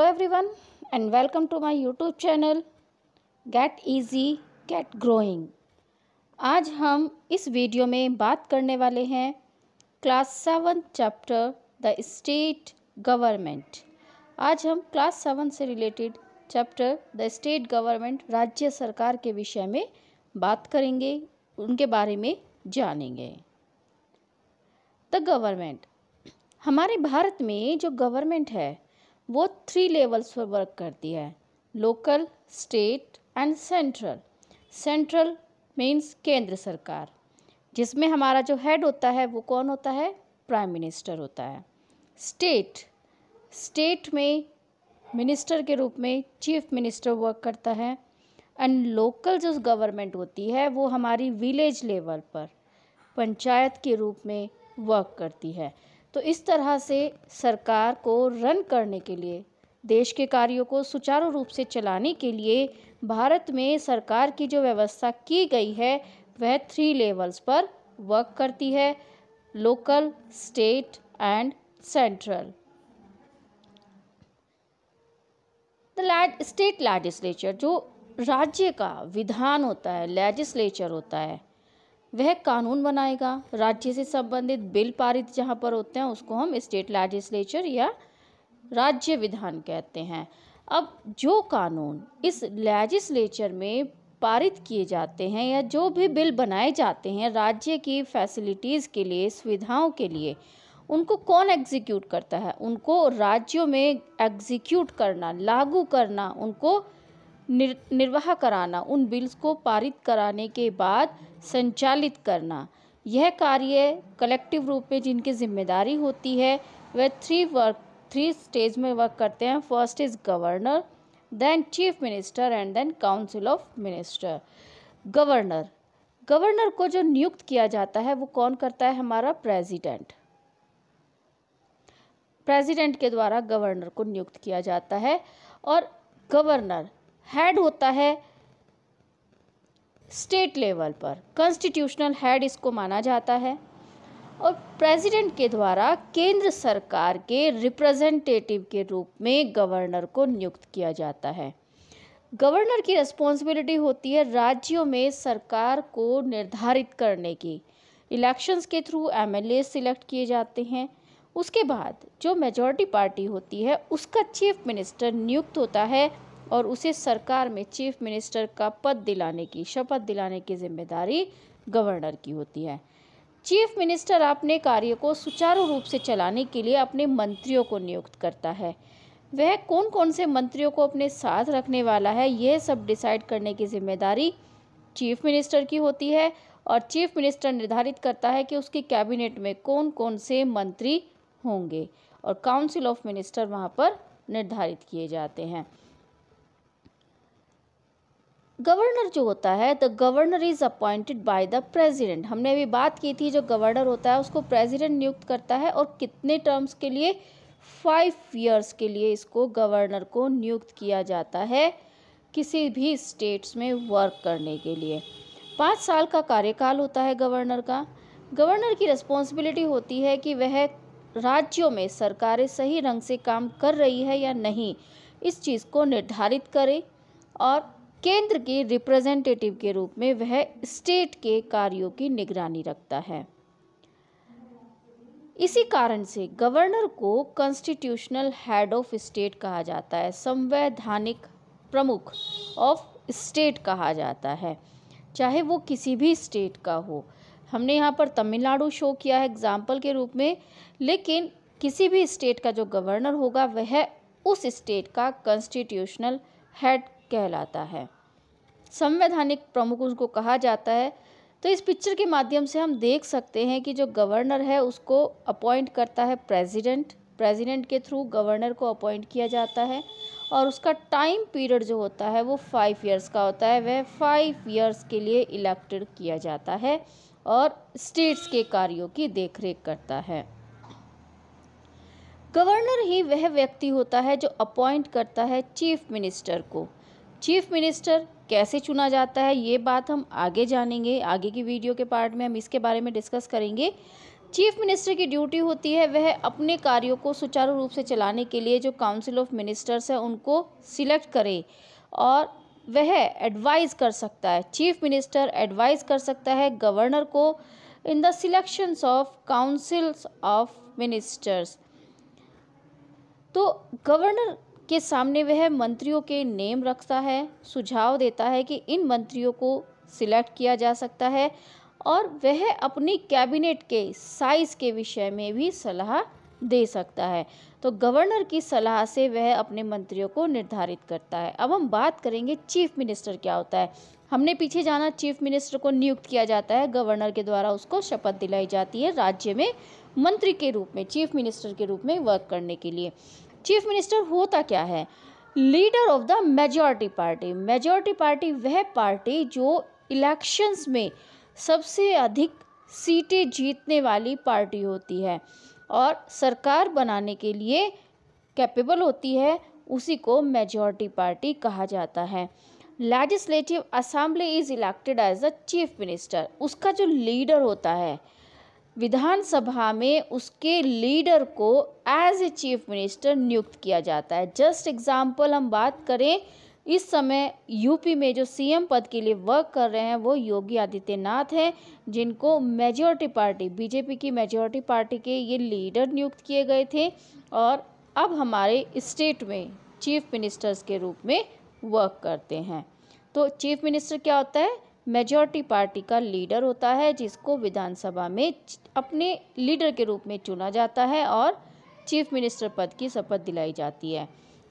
Hello everyone and welcome to my YouTube channel get easy get growing आज हम इस video में बात करने वाले हैं class seven chapter the state government आज हम क्लास सेवन से related chapter the state government राज्य सरकार के विषय में बात करेंगे उनके बारे में जानेंगे द गवर्नमेंट हमारे भारत में जो गवर्नमेंट है वो थ्री लेवल्स पर वर्क करती है local state and central central means केंद्र सरकार जिसमें हमारा जो हेड होता है वो कौन होता है प्राइम मिनिस्टर होता है स्टेट स्टेट में मिनिस्टर के रूप में चीफ मिनिस्टर वर्क करता है एंड लोकल जो गवर्नमेंट होती है वो हमारी विलेज लेवल पर पंचायत के रूप में वर्क करती है तो इस तरह से सरकार को रन करने के लिए देश के कार्यों को सुचारू रूप से चलाने के लिए भारत में सरकार की जो व्यवस्था की गई है वह थ्री लेवल्स पर वर्क करती है local state and central the लैड स्टेट लेजिस्लेचर जो राज्य का विधान होता है लेजिस्लेचर होता है वह कानून बनाएगा राज्य से संबंधित बिल पारित जहाँ पर होते हैं उसको हम स्टेट लैजिस्लेचर या राज्य विधान कहते हैं अब जो कानून इस लैजिस्लेचर में पारित किए जाते हैं या जो भी बिल बनाए जाते हैं राज्य की फैसिलिटीज़ के लिए सुविधाओं के लिए उनको कौन एग्जीक्यूट करता है उनको राज्यों में एग्जीक्यूट करना लागू करना उनको निर, निर्वाह कराना उन बिल्स को पारित कराने के बाद संचालित करना यह कार्य कलेक्टिव रूप में जिनकी जिम्मेदारी होती है वह थ्री वर्क थ्री स्टेज में वर्क करते हैं first is governor then chief minister and then council of minister governor governor को जो नियुक्त किया जाता है वो कौन करता है हमारा प्रेसिडेंट प्रेसिडेंट के द्वारा गवर्नर को नियुक्त किया जाता है और गवर्नर हेड होता है स्टेट लेवल पर कॉन्स्टिट्यूशनल हेड इसको माना जाता है और प्रेसिडेंट के द्वारा केंद्र सरकार के रिप्रेजेंटेटिव के रूप में गवर्नर को नियुक्त किया जाता है गवर्नर की रिस्पॉन्सिबिलिटी होती है राज्यों में सरकार को निर्धारित करने की इलेक्शंस के थ्रू एमएलए सिलेक्ट किए जाते हैं उसके बाद जो मेजॉरिटी पार्टी होती है उसका चीफ मिनिस्टर नियुक्त होता है और उसे सरकार में चीफ मिनिस्टर का पद दिलाने की शपथ दिलाने की जिम्मेदारी गवर्नर की होती है चीफ मिनिस्टर अपने कार्य को सुचारू रूप से चलाने के लिए अपने मंत्रियों को नियुक्त करता है वह कौन कौन से मंत्रियों को अपने साथ रखने वाला है यह सब डिसाइड करने की जिम्मेदारी चीफ मिनिस्टर की होती है और चीफ मिनिस्टर निर्धारित करता है कि उसके कैबिनेट में कौन कौन से मंत्री होंगे और काउंसिल ऑफ मिनिस्टर वहाँ पर निर्धारित किए जाते हैं गवर्नर जो होता है the governor is appointed by the president हमने अभी बात की थी जो गवर्नर होता है उसको प्रेसिडेंट नियुक्त करता है और कितने टर्म्स के लिए फाइव ईयर्स के लिए इसको गवर्नर को नियुक्त किया जाता है किसी भी स्टेट्स में वर्क करने के लिए पाँच साल का कार्यकाल होता है गवर्नर का गवर्नर की रिस्पॉन्सिबिलिटी होती है कि वह राज्यों में सरकारें सही ढंग से काम कर रही है या नहीं इस चीज़ को निर्धारित करें और केंद्र के रिप्रेजेंटेटिव के रूप में वह स्टेट के कार्यों की निगरानी रखता है इसी कारण से गवर्नर को कॉन्स्टिट्यूशनल हेड ऑफ स्टेट कहा जाता है संवैधानिक प्रमुख ऑफ स्टेट कहा जाता है चाहे वो किसी भी स्टेट का हो हमने यहाँ पर तमिलनाडु शो किया है एग्जाम्पल के रूप में लेकिन किसी भी स्टेट का जो गवर्नर होगा वह उस स्टेट का कॉन्स्टिट्यूशनल हेड कहलाता है संवैधानिक प्रमुख उनको कहा जाता है तो इस पिक्चर के माध्यम से हम देख सकते हैं कि जो गवर्नर है उसको अपॉइंट करता है प्रेसिडेंट प्रेसिडेंट के थ्रू गवर्नर को अपॉइंट किया जाता है और उसका टाइम पीरियड जो होता है वो फाइव ईयर्स का होता है वह फाइव ईयर्स के लिए इलेक्टेड किया जाता है और स्टेट्स के कार्यों की देखरेख करता है गवर्नर ही वह व्यक्ति होता है जो अपॉइंट करता है चीफ मिनिस्टर को चीफ मिनिस्टर कैसे चुना जाता है ये बात हम आगे जानेंगे आगे की वीडियो के पार्ट में हम इसके बारे में डिस्कस करेंगे चीफ मिनिस्टर की ड्यूटी होती है वह अपने कार्यों को सुचारू रूप से चलाने के लिए जो काउंसिल ऑफ मिनिस्टर्स है उनको सिलेक्ट करे और वह एडवाइस कर सकता है चीफ मिनिस्टर एडवाइस कर सकता है गवर्नर को in the selections of councils of ministers तो गवर्नर के सामने वह मंत्रियों के नेम रखता है सुझाव देता है कि इन मंत्रियों को सिलेक्ट किया जा सकता है और वह अपनी कैबिनेट के साइज़ के विषय में भी सलाह दे सकता है तो गवर्नर की सलाह से वह अपने मंत्रियों को निर्धारित करता है अब हम बात करेंगे चीफ मिनिस्टर क्या होता है हमने पीछे जाना चीफ मिनिस्टर को नियुक्त किया जाता है गवर्नर के द्वारा उसको शपथ दिलाई जाती है राज्य में मंत्री के रूप में चीफ मिनिस्टर के रूप में वर्क करने के लिए चीफ मिनिस्टर होता क्या है leader of the majority party majority party वह पार्टी जो इलेक्शंस में सबसे अधिक सीटें जीतने वाली पार्टी होती है और सरकार बनाने के लिए कैपेबल होती है उसी को मेजॉरिटी पार्टी कहा जाता है legislative assembly is elected as a chief minister उसका जो लीडर होता है विधानसभा में उसके लीडर को एज ए चीफ मिनिस्टर नियुक्त किया जाता है जस्ट एग्जाम्पल हम बात करें इस समय यूपी में जो सीएम पद के लिए वर्क कर रहे हैं वो योगी आदित्यनाथ हैं जिनको मेजॉरिटी पार्टी बीजेपी की मेजॉरिटी पार्टी के ये लीडर नियुक्त किए गए थे और अब हमारे स्टेट में चीफ मिनिस्टर्स के रूप में वर्क करते हैं तो चीफ मिनिस्टर क्या होता है मेजॉरिटी पार्टी का लीडर होता है जिसको विधानसभा में अपने लीडर के रूप में चुना जाता है और चीफ मिनिस्टर पद की शपथ दिलाई जाती है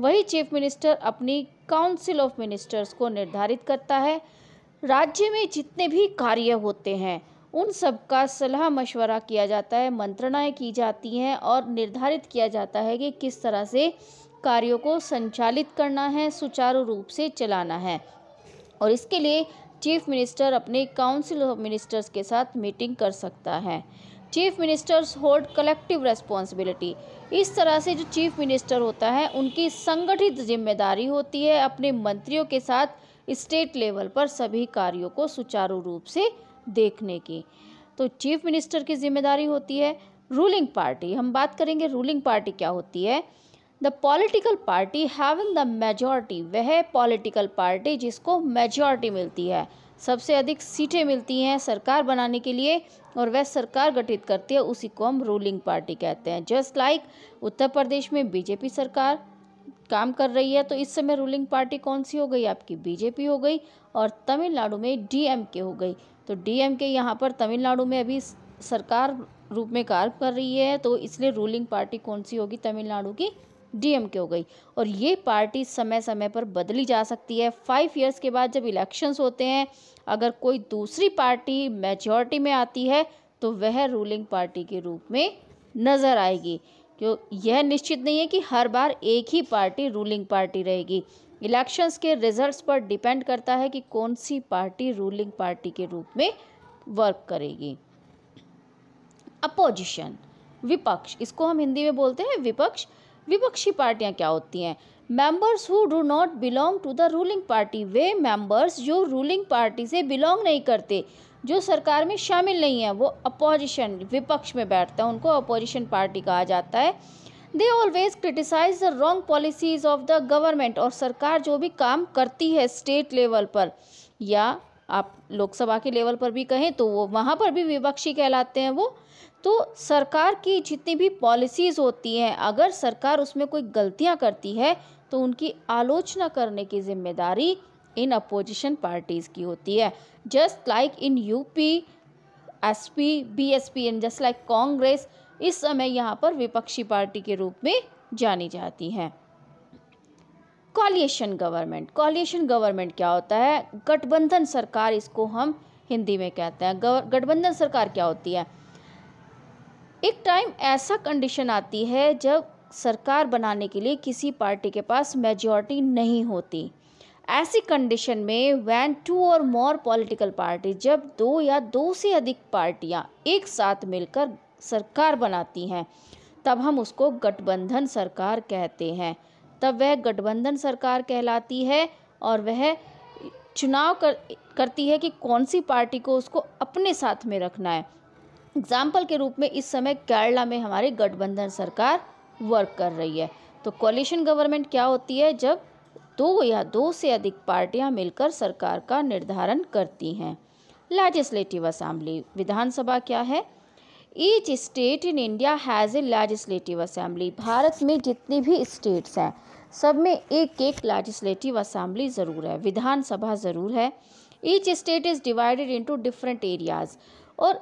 वही चीफ मिनिस्टर अपनी काउंसिल ऑफ मिनिस्टर्स को निर्धारित करता है राज्य में जितने भी कार्य होते हैं उन सब का सलाह मशवरा किया जाता है मंत्रणाएं की जाती हैं और निर्धारित किया जाता है कि किस तरह से कार्यों को संचालित करना है सुचारू रूप से चलाना है और इसके लिए चीफ मिनिस्टर अपने काउंसिल ऑफ मिनिस्टर्स के साथ मीटिंग कर सकता है chief ministers hold collective responsibility इस तरह से जो चीफ मिनिस्टर होता है उनकी संगठित जिम्मेदारी होती है अपने मंत्रियों के साथ स्टेट लेवल पर सभी कार्यों को सुचारू रूप से देखने की तो चीफ मिनिस्टर की जिम्मेदारी होती है रूलिंग पार्टी हम बात करेंगे रूलिंग पार्टी क्या होती है the political party having the majority वह पॉलिटिकल पार्टी जिसको मेजॉरिटी मिलती है सबसे अधिक सीटें मिलती हैं सरकार बनाने के लिए और वह सरकार गठित करती है उसी को हम रूलिंग पार्टी कहते हैं जस्ट लाइक उत्तर प्रदेश में बीजेपी सरकार काम कर रही है तो इस समय रूलिंग पार्टी कौन सी हो गई आपकी बीजेपी हो गई और तमिलनाडु में डीएमके हो गई तो डीएमके यहाँ पर तमिलनाडु में अभी सरकार रूप में कार्य कर रही है तो इसलिए रूलिंग पार्टी कौन सी होगी तमिलनाडु की डीएमके हो गई और ये पार्टी समय समय पर बदली जा सकती है फाइव ईयर्स के बाद जब इलेक्शंस होते हैं अगर कोई दूसरी पार्टी मेजॉरिटी में आती है तो वह रूलिंग पार्टी के रूप में नज़र आएगी क्यों यह निश्चित नहीं है कि हर बार एक ही पार्टी रूलिंग पार्टी रहेगी इलेक्शंस के रिजल्ट्स पर डिपेंड करता है कि कौन सी पार्टी रूलिंग पार्टी के रूप में वर्क करेगी अपोजिशन विपक्ष इसको हम हिंदी में बोलते हैं विपक्ष विपक्षी पार्टियां क्या होती हैं members who do not belong to the ruling party वे मेंबर्स जो रूलिंग पार्टी से बिलोंग नहीं करते जो सरकार में शामिल नहीं है वो अपोजिशन विपक्ष में बैठता है उनको अपोजिशन पार्टी कहा जाता है they always criticize the wrong policies of the government और सरकार जो भी काम करती है स्टेट लेवल पर या आप लोकसभा के लेवल पर भी कहें तो वो वहाँ पर भी विपक्षी कहलाते हैं वो तो सरकार की जितनी भी पॉलिसीज़ होती हैं अगर सरकार उसमें कोई गलतियां करती है तो उनकी आलोचना करने की जिम्मेदारी इन अपोजिशन पार्टीज़ की होती है just like in UP SP BSP and just like Congress इस समय यहाँ पर विपक्षी पार्टी के रूप में जानी जाती हैं कॉलिएशन गवर्नमेंट कॉलिएशन गवर्नमेंट क्या होता है गठबंधन सरकार इसको हम हिंदी में कहते हैं गठबंधन सरकार क्या होती है एक टाइम ऐसा कंडीशन आती है जब सरकार बनाने के लिए किसी पार्टी के पास मेजॉरिटी नहीं होती ऐसी कंडीशन में वैन टू और मोर पॉलिटिकल पार्टी जब दो या दो से अधिक पार्टियां एक साथ मिलकर सरकार बनाती हैं तब हम उसको गठबंधन सरकार कहते हैं तब वह गठबंधन सरकार कहलाती है और वह चुनाव कर करती है कि कौन सी पार्टी को उसको अपने साथ में रखना है एग्जाम्पल के रूप में इस समय केरला में हमारी गठबंधन सरकार वर्क कर रही है तो कॉलिशन गवर्नमेंट क्या होती है जब दो या दो से अधिक पार्टियां मिलकर सरकार का निर्धारण करती हैं लेजिस्लेटिव असेंबली विधानसभा क्या है each state in India has a legislative assembly भारत में जितनी भी स्टेट्स हैं सब में एक एक लेजिस्लेटिव असेंबली ज़रूर है विधानसभा ज़रूर है each state is divided into different areas और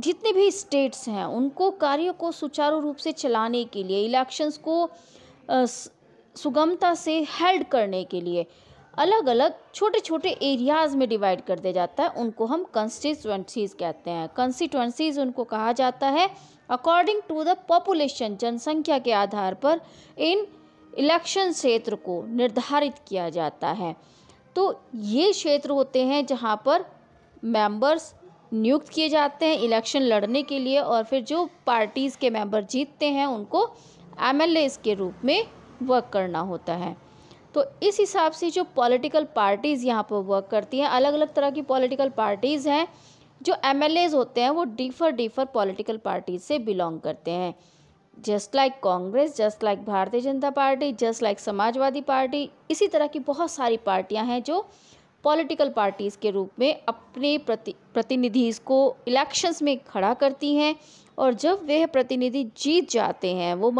जितने भी स्टेट्स हैं उनको कार्य को सुचारू रूप से चलाने के लिए इलेक्शंस को सुगमता से हेल्ड करने के लिए अलग अलग छोटे छोटे एरियाज़ में डिवाइड कर दिया जाता है उनको हम कंस्टिट्यूंसीज कहते हैं कंस्टिट्यूंसीज उनको कहा जाता है अकॉर्डिंग टू द पॉपुलेशन जनसंख्या के आधार पर इन इलेक्शन क्षेत्र को निर्धारित किया जाता है तो ये क्षेत्र होते हैं जहाँ पर मेंबर्स नियुक्त किए जाते हैं इलेक्शन लड़ने के लिए और फिर जो पार्टीज़ के मेंबर जीतते हैं उनको एम के रूप में वर्क करना होता है तो इस हिसाब से जो पॉलिटिकल पार्टीज़ यहाँ पर वर्क करती हैं अलग अलग तरह की पॉलिटिकल पार्टीज़ हैं जो एम होते हैं वो डिफर डिफर पॉलिटिकल पार्टीज से बिलोंग करते हैं just like Congress just like Bharatiya Janata party just like Samajwadi party इसी तरह की बहुत सारी पार्टियाँ हैं जो पॉलिटिकल पार्टीज़ के रूप में अपने प्रति प्रतिनिधिज़ को इलेक्शंस में खड़ा करती हैं और जब वह प्रतिनिधि जीत जाते हैं वो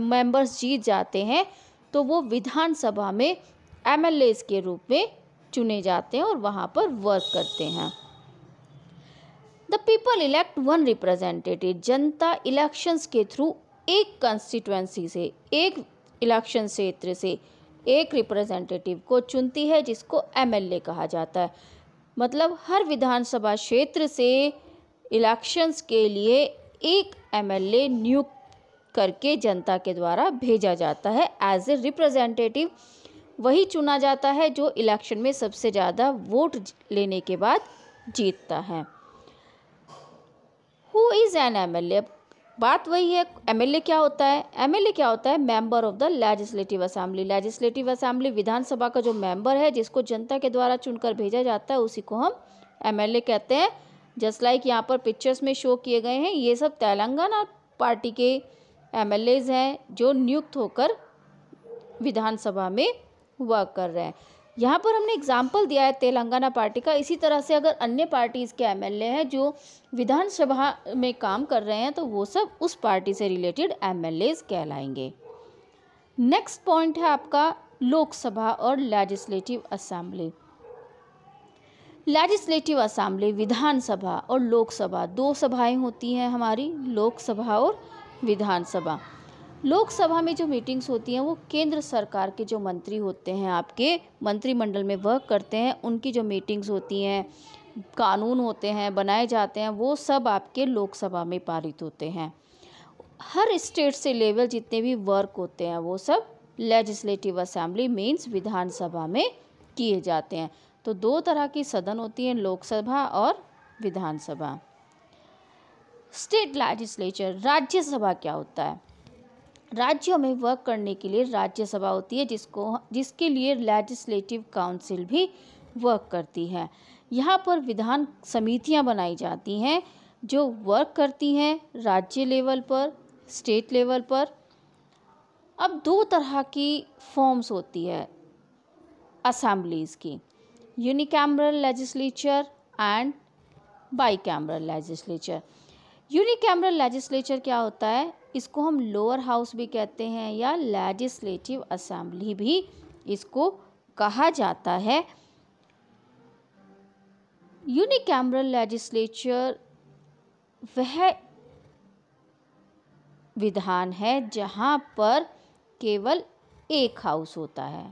मेंबर्स जीत जाते हैं तो वो विधानसभा में एम के रूप में चुने जाते हैं और वहाँ पर वर्क करते हैं the people elect one representative जनता इलेक्शंस के थ्रू एक कंस्टिट्यूंसी से एक इलेक्शन क्षेत्र से एक रिप्रेजेंटेटिव को चुनती है जिसको एमएलए कहा जाता है मतलब हर विधानसभा क्षेत्र से इलेक्शंस के लिए एक एमएलए नियुक्त करके जनता के द्वारा भेजा जाता है एज ए रिप्रेजेंटेटिव वही चुना जाता है जो इलेक्शन में सबसे ज़्यादा वोट लेने के बाद जीतता है who is an M L A अब बात वही है एमएलए क्या होता है एमएलए क्या होता है member of the legislative assembly legislative assembly विधानसभा का जो मेंबर है जिसको जनता के द्वारा चुनकर भेजा जाता है उसी को हम एमएलए कहते हैं जस्ट लाइक यहाँ पर पिक्चर्स में शो किए गए हैं ये सब तेलंगाना पार्टी के एम हैं जो नियुक्त होकर विधानसभा में वर्क कर रहे हैं यहाँ पर हमने एग्जाम्पल दिया है तेलंगाना पार्टी का इसी तरह से अगर अन्य पार्टीज़ के एमएलए हैं जो विधानसभा में काम कर रहे हैं तो वो सब उस पार्टी से रिलेटेड एमएलए कहलाएंगे नेक्स्ट पॉइंट है आपका लोकसभा और लेजिस्लेटिव असम्बली लेजिस्लेटिव असेंबली विधानसभा और लोकसभा दो सभाएं होती हैं हमारी लोकसभा और विधानसभा लोकसभा में जो मीटिंग्स होती हैं वो केंद्र सरकार के जो मंत्री होते हैं आपके मंत्रिमंडल में वर्क करते हैं उनकी जो मीटिंग्स होती हैं कानून होते हैं बनाए जाते हैं वो सब आपके लोकसभा में पारित होते हैं हर स्टेट से लेवल जितने भी वर्क होते हैं वो सब लेजिस्लेटिव असेंबली मीन्स विधानसभा में किए जाते हैं तो दो तरह की सदन होती हैं लोकसभा और विधानसभा स्टेट लेजिस्लेचर राज्यसभा क्या होता है राज्यों में वर्क करने के लिए राज्यसभा होती है जिसको जिसके लिए लेजिस्लेटिव काउंसिल भी वर्क करती है यहाँ पर विधान समितियाँ बनाई जाती हैं जो वर्क करती हैं राज्य लेवल पर स्टेट लेवल पर अब दो तरह की फॉर्म्स होती है असम्बलीज़ की unicameral legislature and bicameral legislature unicameral legislature क्या होता है इसको हम लोअर हाउस भी कहते हैं या लेजिस्लेटिव असेंबली भी इसको कहा जाता है यूनिकैमरल लेजिस्लेचर वह विधान है जहाँ पर केवल एक हाउस होता है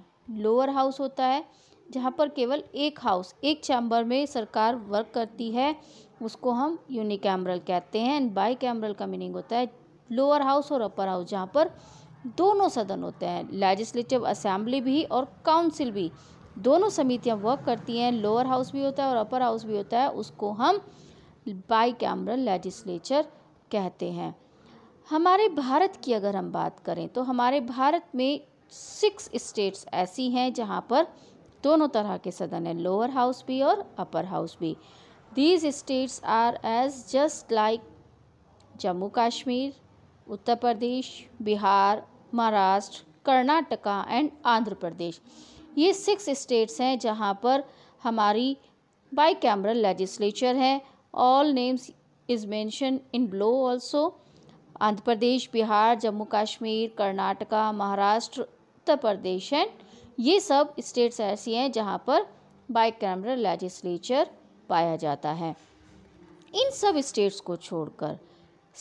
लोअर हाउस होता है जहाँ पर केवल एक हाउस एक चैम्बर में सरकार वर्क करती है उसको हम यूनिकैमरल कहते हैं एंड बाई कैमरल का मीनिंग होता है लोअर हाउस और अपर हाउस जहाँ पर दोनों सदन होते हैं लेजिस्लेटिव असेंबली भी और काउंसिल भी दोनों समितियाँ वर्क करती हैं लोअर हाउस भी होता है और अपर हाउस भी होता है उसको हम बाई कैमरल लेजिस्लेचर कहते हैं हमारे भारत की अगर हम बात करें तो हमारे भारत में सिक्स स्टेट्स ऐसी हैं जहाँ पर दोनों तरह के सदन हैं लोअर हाउस भी और अपर हाउस भी These states are as just like Jammu Kashmir, Uttar Pradesh, Bihar, Maharashtra, Karnataka and Andhra Pradesh. ये सिक्स स्टेट्स हैं जहाँ पर हमारी बाई कैमरल लेजिस्लेचर है all names is mention in below also Andhra Pradesh Bihar Jammu Kashmir Karnataka Maharashtra Uttar Pradesh and ये सब states ऐसी हैं जहाँ पर बाई कैमरल लेजिस्लेचर पाया जाता है इन सब स्टेट्स को छोड़कर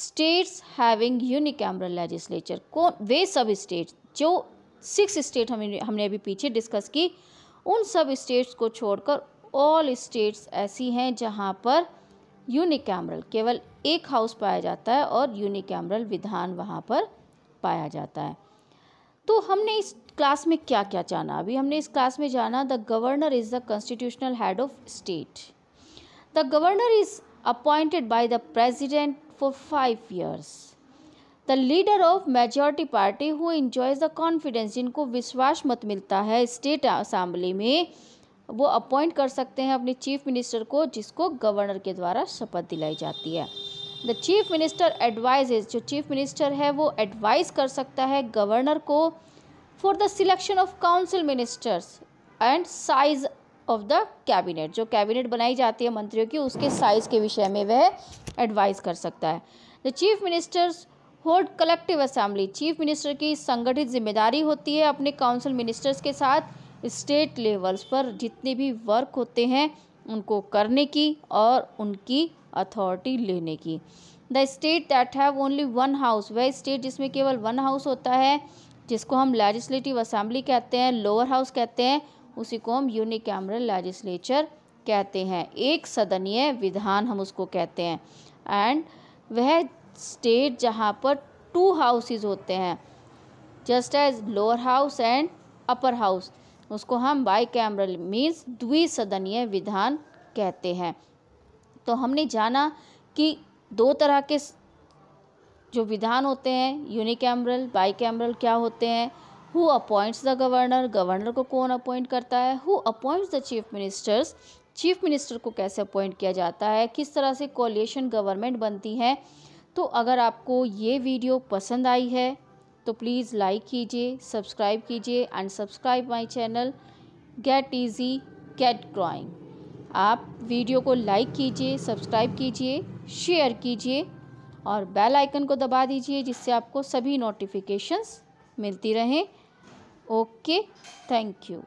स्टेट्स हैविंग यूनिकैमरल लेजिस्लेचर कौन वे सब स्टेट जो सिक्स स्टेट हमने हमने अभी पीछे डिस्कस की उन सब स्टेट्स को छोड़कर ऑल स्टेट्स ऐसी हैं जहाँ पर यूनिकैमरल केवल एक हाउस पाया जाता है और यूनिकैमरल विधान वहाँ पर पाया जाता है तो हमने इस क्लास में क्या क्या जाना अभी हमने इस क्लास में जाना the governor is the constitutional head of state The governor is appointed by the president for 5 years. The leader of majority party who enjoys the confidence जिनको विश्वास मत मिलता है स्टेट असम्बली में वो अपॉइंट कर सकते हैं अपने चीफ मिनिस्टर को जिसको गवर्नर के द्वारा शपथ दिलाई जाती है द चीफ मिनिस्टर एडवाइज जो चीफ मिनिस्टर है वो एडवाइज कर सकता है गवर्नर को for the selection of council ministers and size of the cabinet जो कैबिनेट बनाई जाती है मंत्रियों की उसके साइज़ के विषय में वह एडवाइस कर सकता है the chief ministers hold collective assembly chief minister की संगठित जिम्मेदारी होती है अपने काउंसिल मिनिस्टर्स के साथ स्टेट लेवल्स पर जितने भी वर्क होते हैं उनको करने की और उनकी अथॉरिटी लेने की the state that have only one house वह स्टेट जिसमें केवल वन हाउस होता है जिसको हम लेजिस्लेटिव असेंबली कहते हैं लोअर हाउस कहते हैं उसी को हम यूनिकैमरल लेजिस्लेचर कहते हैं एक सदनीय विधान हम उसको कहते हैं एंड वह स्टेट जहाँ पर टू हाउसेज होते हैं just as lower house and upper house उसको हम बाई कैमरल मीन्स द्विसदनीय विधान कहते हैं तो हमने जाना कि दो तरह के जो विधान होते हैं यूनिकैमरल बाई कैमरल क्या होते हैं who appoints the governor governor को कौन अपॉइंट करता है who appoints the chief ministers chief minister को कैसे अपॉइंट किया जाता है किस तरह से कोलिएशन गवर्नमेंट बनती है तो अगर आपको ये वीडियो पसंद आई है तो प्लीज़ लाइक कीजिए सब्सक्राइब कीजिए and subscribe my channel get easy get drawing आप वीडियो को लाइक कीजिए सब्सक्राइब कीजिए शेयर कीजिए और बेल आइकन को दबा दीजिए जिससे आपको सभी नोटिफिकेशंस मिलती रहें Okay, thank you.